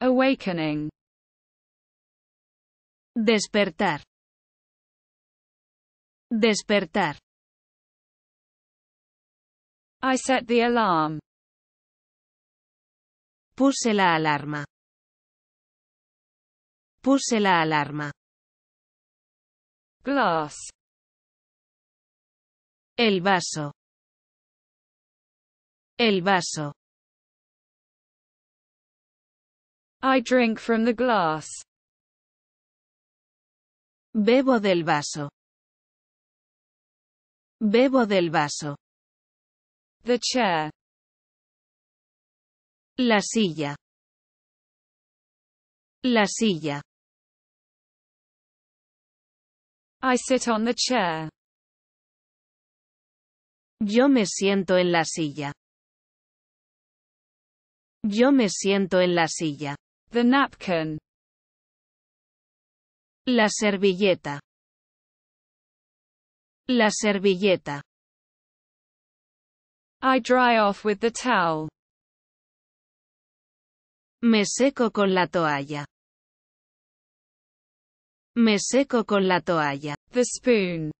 Awakening. Despertar. Despertar. I set the alarm. Puse la alarma. Puse la alarma. Glass. El vaso. El vaso. I drink from the glass. Bebo del vaso. Bebo del vaso. The chair. La silla. La silla. I sit on the chair. Yo me siento en la silla. Yo me siento en la silla. The napkin. La servilleta. La servilleta. I dry off with the towel. Me seco con la toalla. Me seco con la toalla. The spoon.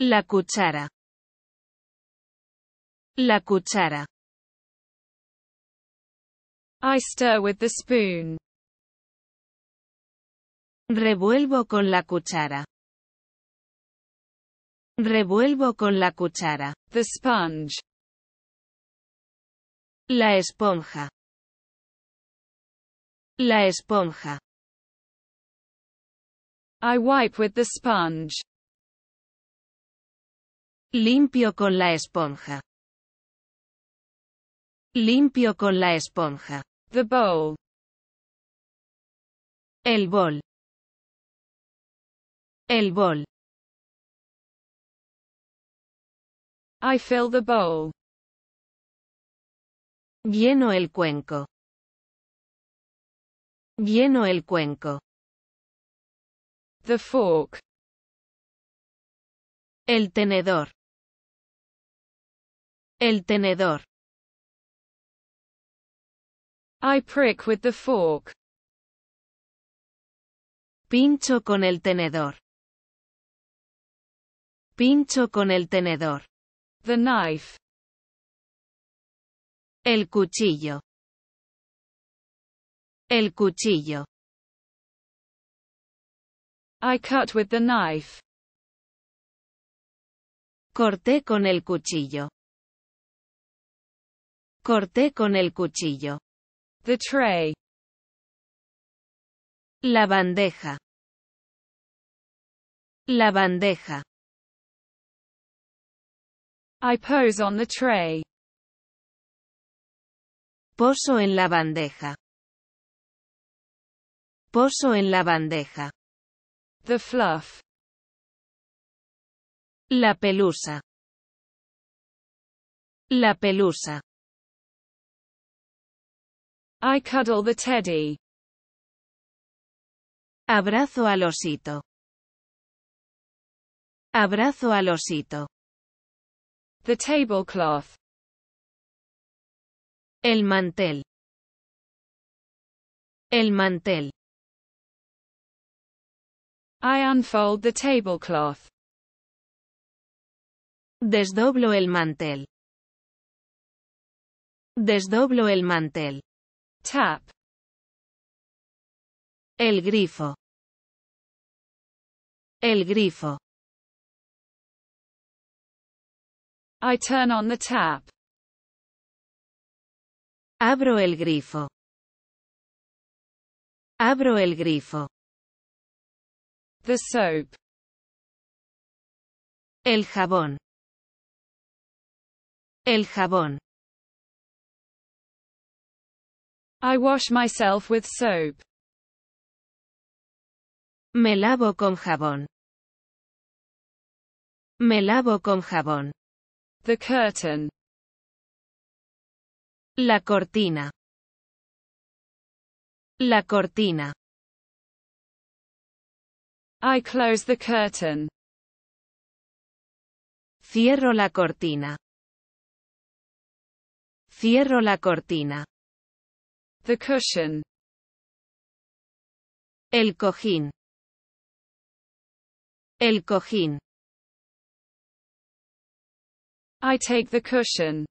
La cuchara. La cuchara. I stir with the spoon. Revuelvo con la cuchara. Revuelvo con la cuchara. The sponge. La esponja. La esponja. I wipe with the sponge. Limpio con la esponja. Limpio con la esponja. The bowl. El bol. El bol. I fill the bowl. Lleno el cuenco. Lleno el cuenco. The fork. El tenedor. El tenedor. I prick with the fork. Pincho con el tenedor. Pincho con el tenedor. The knife. El cuchillo. El cuchillo. I cut with the knife. Corté con el cuchillo. Corté con el cuchillo. The tray. La bandeja. La bandeja. I pose on the tray. Poso en la bandeja. Poso en la bandeja. The fluff. La pelusa. La pelusa. I cuddle the teddy. Abrazo al osito. Abrazo al osito. The tablecloth. El mantel. El mantel. I unfold the tablecloth. Desdoblo el mantel. Desdoblo el mantel. Tap. El grifo. El grifo. I turn on the tap. Abro el grifo. Abro el grifo. The soap. El jabón. El jabón. I wash myself with soap. Me lavo con jabón. Me lavo con jabón. The curtain. La cortina. La cortina. I close the curtain. Cierro la cortina. Cierro la cortina. The cushion. El cojín. El cojín. I take the cushion.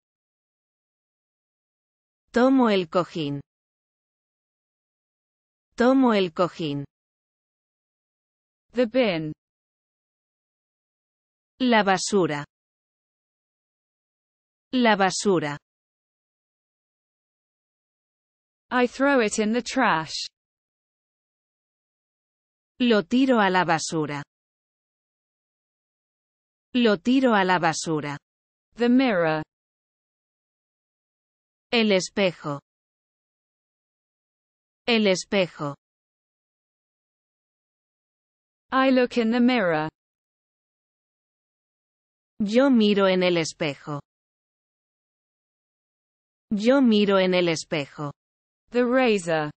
Tomo el cojín. Tomo el cojín. The bin. La basura. La basura. I throw it in the trash. Lo tiro a la basura. Lo tiro a la basura. The mirror. El espejo. El espejo. I look in the mirror. Yo miro en el espejo. Yo miro en el espejo. The razor.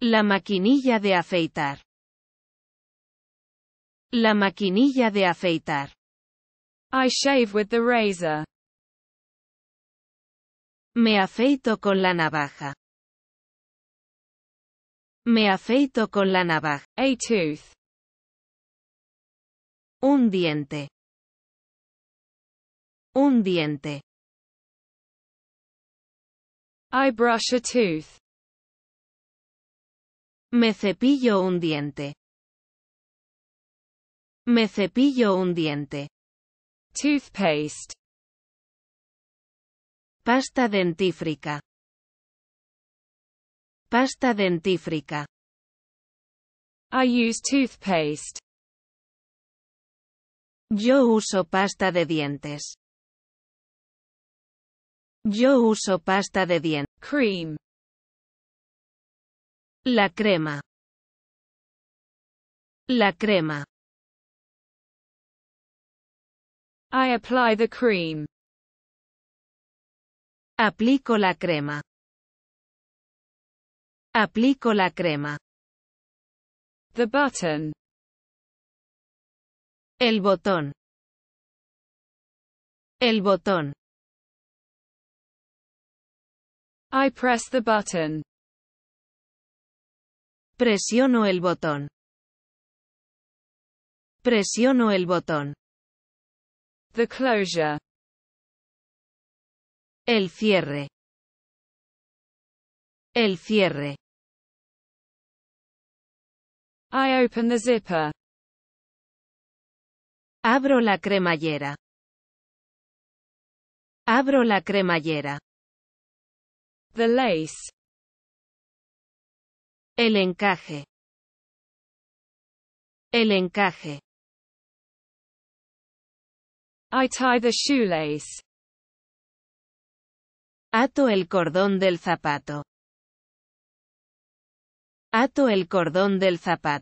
La maquinilla de afeitar. La maquinilla de afeitar. I shave with the razor. Me afeito con la navaja. Me afeito con la navaja. A tooth. Un diente. Un diente. I brush a tooth. Me cepillo un diente. Me cepillo un diente. Toothpaste. Pasta dentífrica. Pasta dentífrica. I use toothpaste. Yo uso pasta de dientes. Yo uso pasta de dientes. Cream. La crema. La crema. I apply the cream. Aplico la crema. Aplico la crema. The button. El botón. El botón. I press the button. Presiono el botón. Presiono el botón. The closure. El cierre. El cierre. I open the zipper. Abro la cremallera. Abro la cremallera. El encaje. El encaje. I tie the shoelace. Ato el cordón del zapato. Ato el cordón del zapato.